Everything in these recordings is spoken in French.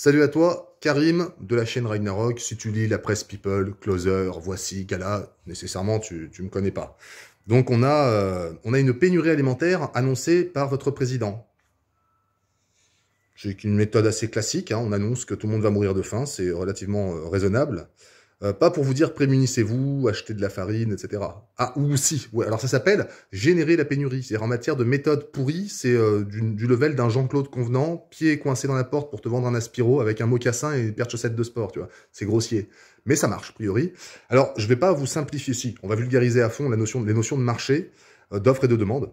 Salut à toi, Karim de la chaîne Ragnarok. Si tu lis la presse People, Closer, Voici, Gala, nécessairement tu ne me connais pas. Donc on a, euh, on a une pénurie alimentaire annoncée par votre président. C'est une méthode assez classique, hein. on annonce que tout le monde va mourir de faim, c'est relativement euh, raisonnable. Euh, pas pour vous dire prémunissez-vous, achetez de la farine, etc. Ah, ou si. alors ça s'appelle générer la pénurie. C'est-à-dire en matière de méthode pourrie, c'est euh, du, level d'un Jean-Claude Convenant, pied coincé dans la porte pour te vendre un aspiro avec un mocassin et une paire de chaussettes de sport, tu vois. C'est grossier. Mais ça marche, a priori. Alors, je ne vais pas vous simplifier ici. on va vulgariser à fond la notion, les notions de marché, euh, d'offres d'offre et de demande.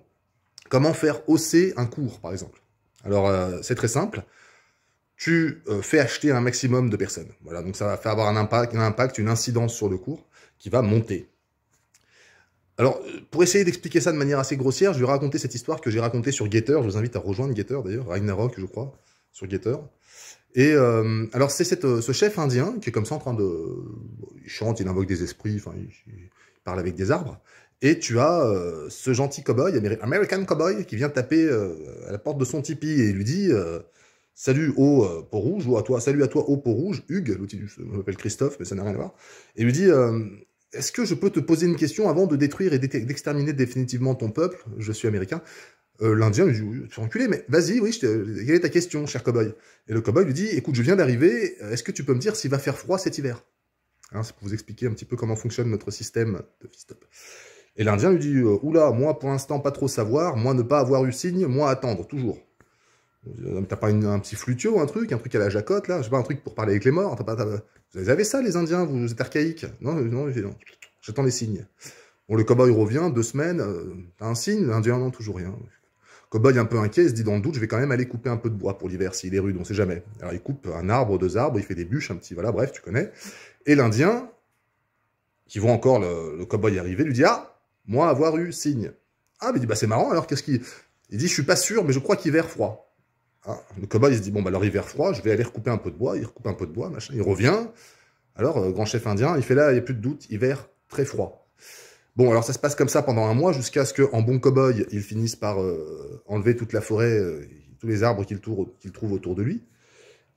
Comment faire hausser un cours, par exemple Alors, c'est très simple tu euh, fais acheter un maximum de personnes. Voilà, donc ça va faire avoir un impact, une incidence sur le cours qui va monter. Alors, euh, pour essayer d'expliquer ça de manière assez grossière, je vais raconter cette histoire que j'ai racontée sur Getter. Je vous invite à rejoindre Getter d'ailleurs, Ragnarok, je crois, sur Getter. Et euh, alors, c'est ce chef indien qui est comme ça en train de. Il chante, il invoque des esprits, enfin, il, parle avec des arbres. Et tu as ce gentil cowboy, American cowboy, qui vient taper à la porte de son tipi et lui dit Salut au euh, rouge, ou à toi, salut à toi au peau rouge, Hugues, l'outil, je m'appelle Christophe, mais ça n'a rien à voir, et lui dit euh, Est-ce que je peux te poser une question avant de détruire et d'exterminer définitivement ton peuple Je suis américain. Euh, L'Indien lui dit oui, Tu mais vas-y, oui, quelle est ta question, cher cowboy Et le cowboy lui dit Écoute, je viens d'arriver, est-ce que tu peux me dire s'il va faire froid cet hiver hein, C'est pour vous expliquer un petit peu comment fonctionne notre système de stop. Et l'Indien lui dit euh, Oula, moi pour l'instant pas trop savoir, moi ne pas avoir eu signe, moi attendre, toujours. Euh, t'as pas un petit flutio, un truc, un truc à la jacotte, là, je pas, un truc pour parler avec les morts. pas, Vous avez ça, les Indiens, vous, êtes archaïques. Non, euh, non, j'attends les signes. Bon, le cowboy revient, deux semaines, euh, t'as un signe, l'Indien, non, toujours rien. Le cowboy un peu inquiet, il se dit dans le doute, je vais quand même aller couper un peu de bois pour l'hiver, s'il est rude, on sait jamais. Alors il coupe un arbre, deux arbres, il fait des bûches, un petit, voilà, bref, tu connais. Et l'Indien, qui voit encore le, cowboy arriver, lui dit Ah, moi avoir eu signe. Ah, mais il dit Bah c'est marrant, alors qu'est-ce qu'il. Il dit Je suis pas sûr, mais je crois qu'hiver froid. Ah, le cowboy boy il se dit, bon, bah, alors hiver froid, je vais aller recouper un peu de bois. Il recoupe un peu de bois, machin. Il revient. Alors, euh, grand chef indien, il fait là, il n'y a plus de doute, hiver très froid. Bon, alors ça se passe comme ça pendant un mois, jusqu'à ce qu'en bon cowboy il finisse par euh, enlever toute la forêt, euh, tous les arbres qu'il qu'il trouve autour de lui.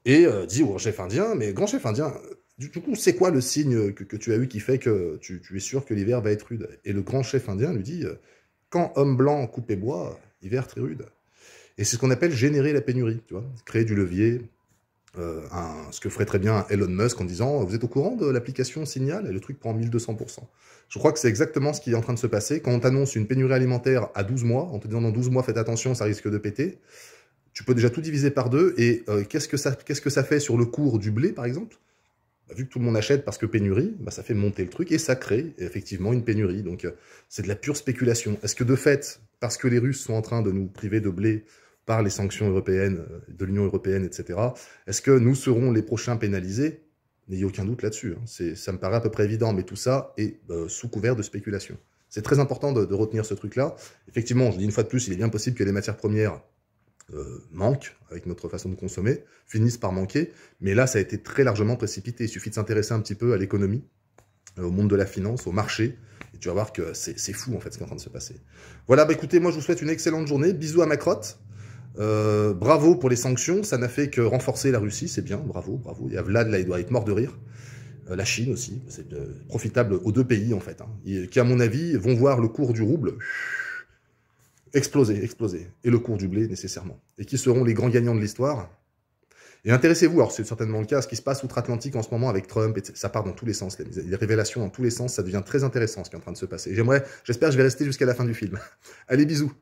Et dit au grand chef indien, mais grand chef indien, du coup, c'est quoi le signe que, tu as eu qui fait que tu, es sûr que l'hiver va être rude Et le grand chef indien lui dit Quand homme blanc et bois, hiver très rude. Et c'est ce qu'on appelle générer la pénurie, tu vois, créer du levier. Euh, ce que ferait très bien Elon Musk en disant Vous êtes au courant de l'application Signal Et le truc prend 1200%. Je crois que c'est exactement ce qui est en train de se passer. Quand on t'annonce une pénurie alimentaire à 12 mois, en te disant Dans 12 mois, faites attention, ça risque de péter, tu peux déjà tout diviser par deux. Et euh, qu'est-ce que ça, qu'est-ce que ça fait sur le cours du blé, par exemple bah, vu que tout le monde achète parce que pénurie, bah, ça fait monter le truc et ça crée effectivement une pénurie. Donc euh, c'est de la pure spéculation. Est-ce que de fait, parce que les Russes sont en train de nous priver de blé, par les sanctions européennes, euh, de l'Union européenne, etc. Est-ce que nous serons les prochains pénalisés N'ayez aucun doute là-dessus. Hein. Ça me paraît à peu près évident, mais tout ça est euh, sous couvert de spéculation. C'est très important de, retenir ce truc-là. Effectivement, je dis une fois de plus, il est bien possible que les matières premières euh, manquent avec notre façon de consommer, finissent par manquer, mais là, ça a été très largement précipité. Il suffit de s'intéresser un petit peu à l'économie, au monde de la finance, au marché, et tu vas voir que c'est fou en fait ce qui est en train de se passer. Voilà, bah écoutez, moi je vous souhaite une excellente journée. Bisous à ma crotte. Euh, bravo pour les sanctions, ça n'a fait que renforcer la Russie, c'est bien, bravo, bravo. Il y a Vlad, là, il doit être mort de rire. Euh, la Chine aussi, c'est euh, profitable aux deux pays, en fait, hein. qui, à mon avis, vont voir le cours du rouble exploser, exploser, et le cours du blé, nécessairement, et qui seront les grands gagnants de l'histoire. Et intéressez-vous, alors c'est certainement le cas, ce qui se passe outre-Atlantique en ce moment avec Trump, et ça part dans tous les sens, les, révélations dans tous les sens, ça devient très intéressant ce qui est en train de se passer. J'aimerais, j'espère que je vais rester jusqu'à la fin du film. Allez, bisous